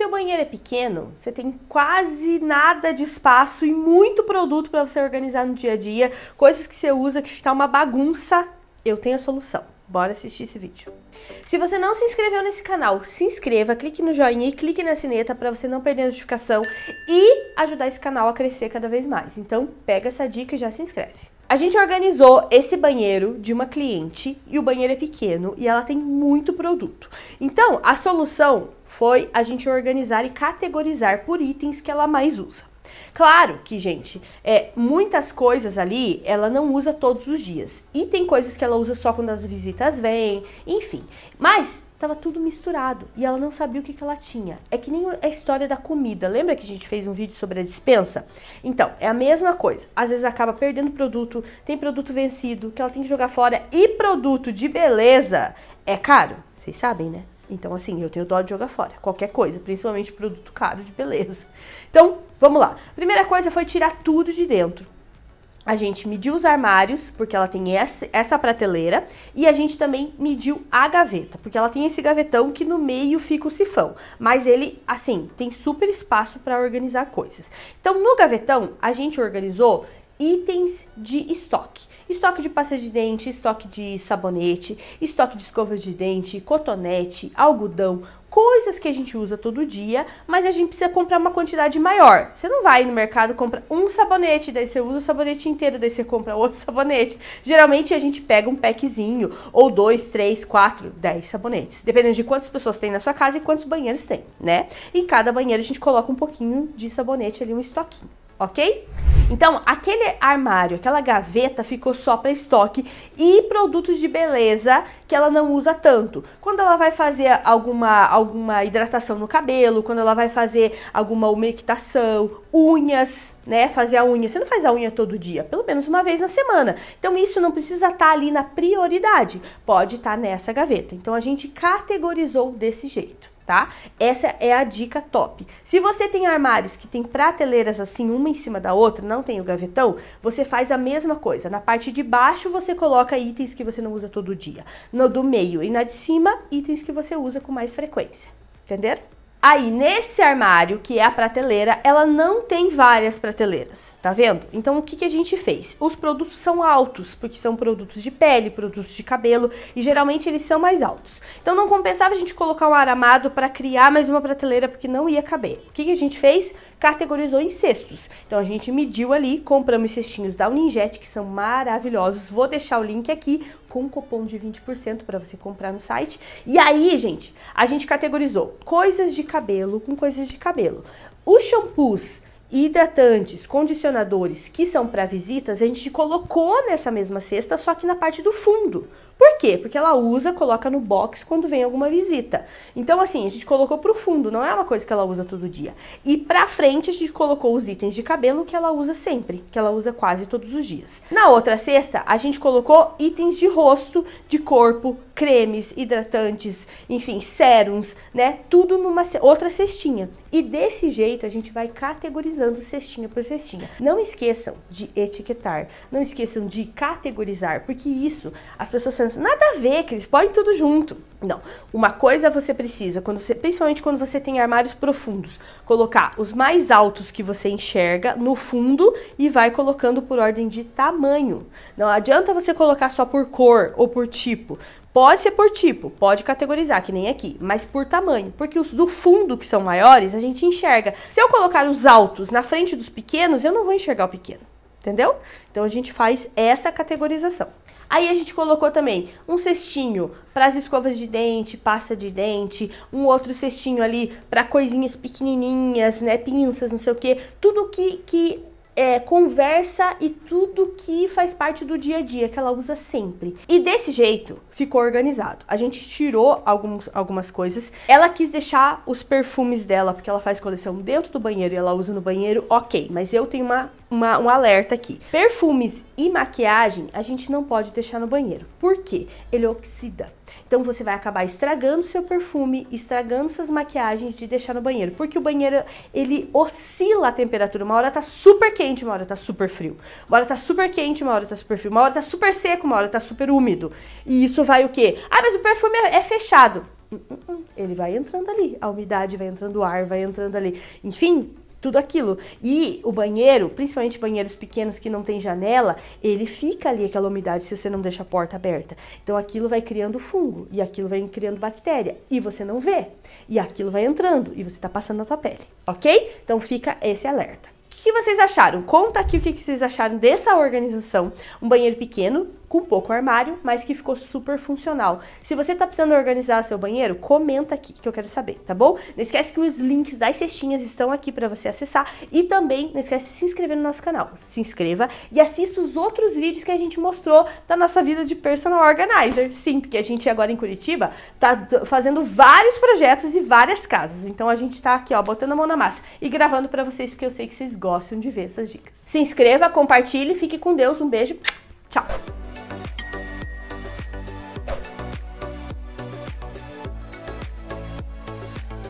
Teu banheiro é pequeno, você tem quase nada de espaço e muito produto para você organizar no dia a dia, coisas que você usa que está uma bagunça. Eu tenho a solução. Bora assistir esse vídeo. Se você não se inscreveu nesse canal, se inscreva, clique no joinha e clique na sineta para você não perder a notificação e ajudar esse canal a crescer cada vez mais. Então, pega essa dica e já se inscreve. A gente organizou esse banheiro de uma cliente e o banheiro é pequeno e ela tem muito produto. Então, a solução foi a gente organizar e categorizar por itens que ela mais usa. Claro que, gente, é, muitas coisas ali ela não usa todos os dias. E tem coisas que ela usa só quando as visitas vêm, enfim. Mas estava tudo misturado e ela não sabia o que, que ela tinha. É que nem a história da comida. Lembra que a gente fez um vídeo sobre a dispensa? Então, é a mesma coisa. Às vezes acaba perdendo produto, tem produto vencido que ela tem que jogar fora. E produto de beleza é caro. Vocês sabem, né? Então, assim, eu tenho dó de jogar fora qualquer coisa, principalmente produto caro de beleza. Então, vamos lá. Primeira coisa foi tirar tudo de dentro. A gente mediu os armários, porque ela tem essa, essa prateleira, e a gente também mediu a gaveta, porque ela tem esse gavetão que no meio fica o sifão, mas ele, assim, tem super espaço para organizar coisas. Então, no gavetão, a gente organizou itens de estoque. Estoque de pasta de dente, estoque de sabonete, estoque de escova de dente, cotonete, algodão, coisas que a gente usa todo dia, mas a gente precisa comprar uma quantidade maior. Você não vai no mercado compra um sabonete, daí você usa o sabonete inteiro, daí você compra outro sabonete. Geralmente a gente pega um packzinho ou dois, três, quatro, dez sabonetes, dependendo de quantas pessoas tem na sua casa e quantos banheiros tem, né? Em cada banheiro a gente coloca um pouquinho de sabonete ali, um estoquinho, ok? Então, aquele armário, aquela gaveta ficou só para estoque e produtos de beleza que ela não usa tanto. Quando ela vai fazer alguma, alguma hidratação no cabelo, quando ela vai fazer alguma umectação, unhas, né? Fazer a unha. Você não faz a unha todo dia, pelo menos uma vez na semana. Então isso não precisa estar tá ali na prioridade, pode estar tá nessa gaveta. Então a gente categorizou desse jeito tá? Essa é a dica top. Se você tem armários que tem prateleiras assim, uma em cima da outra, não tem o gavetão, você faz a mesma coisa. Na parte de baixo você coloca itens que você não usa todo dia. No do meio e na de cima, itens que você usa com mais frequência. Entenderam? Aí, nesse armário, que é a prateleira, ela não tem várias prateleiras, tá vendo? Então, o que, que a gente fez? Os produtos são altos, porque são produtos de pele, produtos de cabelo, e geralmente eles são mais altos. Então, não compensava a gente colocar um aramado para criar mais uma prateleira, porque não ia caber. O que, que a gente fez? Categorizou em cestos. Então, a gente mediu ali, compramos cestinhos da Uninjet, que são maravilhosos. Vou deixar o link aqui, com cupom de 20% para você comprar no site. E aí, gente, a gente categorizou coisas de cabelo com coisas de cabelo. Os shampoos hidratantes, condicionadores que são para visitas, a gente colocou nessa mesma cesta, só que na parte do fundo. Por quê? Porque ela usa, coloca no box quando vem alguma visita. Então, assim, a gente colocou pro fundo, não é uma coisa que ela usa todo dia. E pra frente, a gente colocou os itens de cabelo que ela usa sempre, que ela usa quase todos os dias. Na outra cesta, a gente colocou itens de rosto, de corpo, cremes, hidratantes, enfim, sérums, né? Tudo numa outra cestinha. E desse jeito, a gente vai categorizando cestinha por cestinha. Não esqueçam de etiquetar, não esqueçam de categorizar, porque isso as pessoas nada a ver, que eles podem tudo junto. Não. Uma coisa você precisa, quando você, principalmente quando você tem armários profundos, colocar os mais altos que você enxerga no fundo e vai colocando por ordem de tamanho. Não adianta você colocar só por cor ou por tipo. Pode ser por tipo, pode categorizar, que nem aqui, mas por tamanho, porque os do fundo que são maiores a gente enxerga. Se eu colocar os altos na frente dos pequenos, eu não vou enxergar o pequeno entendeu? Então a gente faz essa categorização. Aí a gente colocou também um cestinho para as escovas de dente, pasta de dente, um outro cestinho ali para coisinhas pequenininhas, né, pinças, não sei o quê, tudo que, que é, conversa e tudo que faz parte do dia a dia que ela usa sempre. E desse jeito ficou organizado. A gente tirou alguns, algumas coisas. Ela quis deixar os perfumes dela, porque ela faz coleção dentro do banheiro e ela usa no banheiro, ok. Mas eu tenho uma, uma, um alerta aqui. Perfumes e maquiagem a gente não pode deixar no banheiro. Por quê? Ele oxida. Então você vai acabar estragando seu perfume, estragando suas maquiagens de deixar no banheiro, porque o banheiro ele oscila a temperatura. Uma hora tá super quente, uma hora tá super frio. Uma hora tá super quente, uma hora tá super frio. Uma hora tá super seco, uma hora tá super úmido. E isso vai o quê? Ah, mas o perfume é, é fechado. Hum, hum, hum. Ele vai entrando ali, a umidade vai entrando, o ar vai entrando ali. Enfim, tudo aquilo. E o banheiro, principalmente banheiros pequenos que não tem janela, ele fica ali aquela umidade se você não deixa a porta aberta. Então aquilo vai criando fungo e aquilo vai criando bactéria e você não vê. E aquilo vai entrando e você está passando na tua pele, ok? Então fica esse alerta. O que vocês acharam? Conta aqui o que vocês acharam dessa organização. Um banheiro pequeno, com pouco armário, mas que ficou super funcional. Se você tá precisando organizar seu banheiro, comenta aqui que eu quero saber, tá bom? Não esquece que os links das cestinhas estão aqui para você acessar e também não esquece de se inscrever no nosso canal. Se inscreva e assista os outros vídeos que a gente mostrou da nossa vida de personal organizer. Sim, porque a gente agora em Curitiba tá fazendo vários projetos e várias casas. Então a gente tá aqui, ó, botando a mão na massa e gravando para vocês porque eu sei que vocês gostam de ver essas dicas. Se inscreva, compartilhe, fique com Deus, um beijo. Tchau.